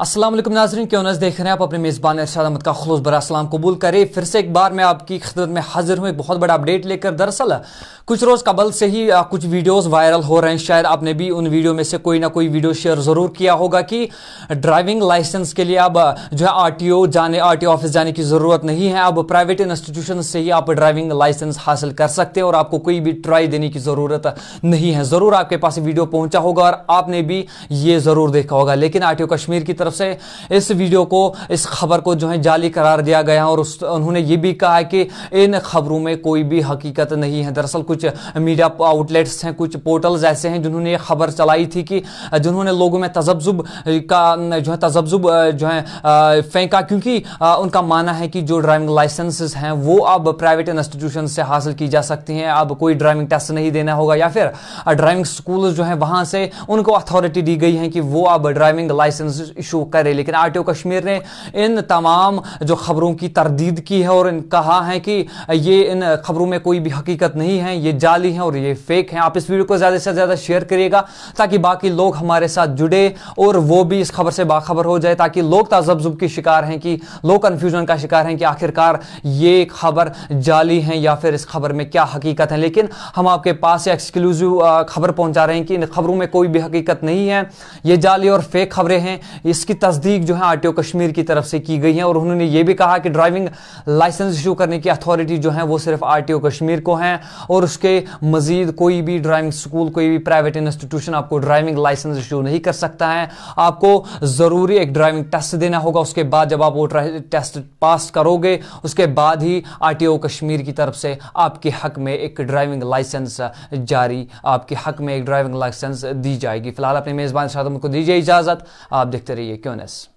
असलम नाजरन क्यों नज़ देख रहे हैं आप अपने मेज़बान इरशाद अहमद का खलूस बर असलम कबूल करें फिर से एक बार मैं आपकी खदमत में हाजिर हूँ एक बहुत बड़ा अपडेट लेकर दरअसल कुछ रोज़ कबल से ही कुछ वीडियोस वायरल हो रहे हैं शायद आपने भी उन वीडियो में से कोई ना कोई वीडियो शेयर ज़रूर किया होगा कि ड्राइविंग लाइसेंस के लिए अब जो है आर जाने आर ऑफिस जाने की ज़रूरत नहीं है अब प्राइवेट इंस्टीट्यूशन से ही आप ड्राइविंग लाइसेंस हासिल कर सकते हैं और आपको कोई भी ट्राई देने की ज़रूरत नहीं है ज़रूर आपके पास वीडियो पहुँचा होगा और आपने भी ये ज़रूर देखा होगा लेकिन आर कश्मीर की तरफ तरफ से इस वीडियो को इस खबर को जो है जाली करार दिया गया और उस उन्होंने ये भी कहा है कि इन खबरों में कोई भी हकीकत नहीं है दरअसल कुछ मीडिया आउटलेट्स हैं कुछ पोर्टल्स ऐसे हैं जिन्होंने ये खबर चलाई थी कि जिन्होंने लोगों में तजब्जुब का जो है तजब्जुब जो है फेंका क्योंकि उनका माना है कि जो ड्राइविंग लाइसेंसेस हैं वो अब प्राइवेट इंस्टीट्यूशन से हासिल की जा सकती हैं अब कोई ड्राइविंग टेस्ट नहीं देना होगा या फिर ड्राइविंग स्कूल जो है वहां से उनको अथॉरिटी दी गई है कि वो अब ड्राइविंग लाइसेंस इशू करे लेकिन आर कश्मीर ने इन तमाम जो खबरों की तरदीद की है और कहा है कि ये इन खबरों में कोई भी हकीकत नहीं है ये जाली है और ये फेक है आप इस वीडियो को ज़्यादा से ज़्यादा शेयर करिएगा ताकि बाकी लोग हमारे साथ जुड़े और वो भी इस खबर से बाखबर हो जाए ताकि लोग ताजबजुब के शिकार हैं कि लोग कंफ्यूजन का शिकार हैं कि आखिरकार ये खबर जाली है या फिर इस खबर में क्या हकीकत है लेकिन हम आपके पास एक्सक्लूसिव खबर पहुंचा रहे हैं कि इन खबरों में कोई भी हकीकत नहीं है ये जाली और फेक खबरें हैं इस जिसकी तस्दीक जो है आर कश्मीर की तरफ से की गई है और उन्होंने ये भी कहा कि ड्राइविंग लाइसेंस इशू करने की अथॉरिटी जो है वो सिर्फ आर कश्मीर को है और उसके मजीद कोई भी ड्राइविंग स्कूल कोई भी प्राइवेट इंस्टीट्यूशन आपको ड्राइविंग लाइसेंस इशू नहीं कर सकता है आपको ज़रूरी एक ड्राइविंग टेस्ट देना होगा उसके बाद जब आप वो टेस्ट पास करोगे उसके बाद ही आर कश्मीर की तरफ से आपके हक में एक ड्राइविंग लाइसेंस जारी आपके हक में एक ड्राइविंग लाइसेंस दी जाएगी फिलहाल अपने मेज़बान साधन को दीजिए इजाज़त आप देखते रहिए Jonas.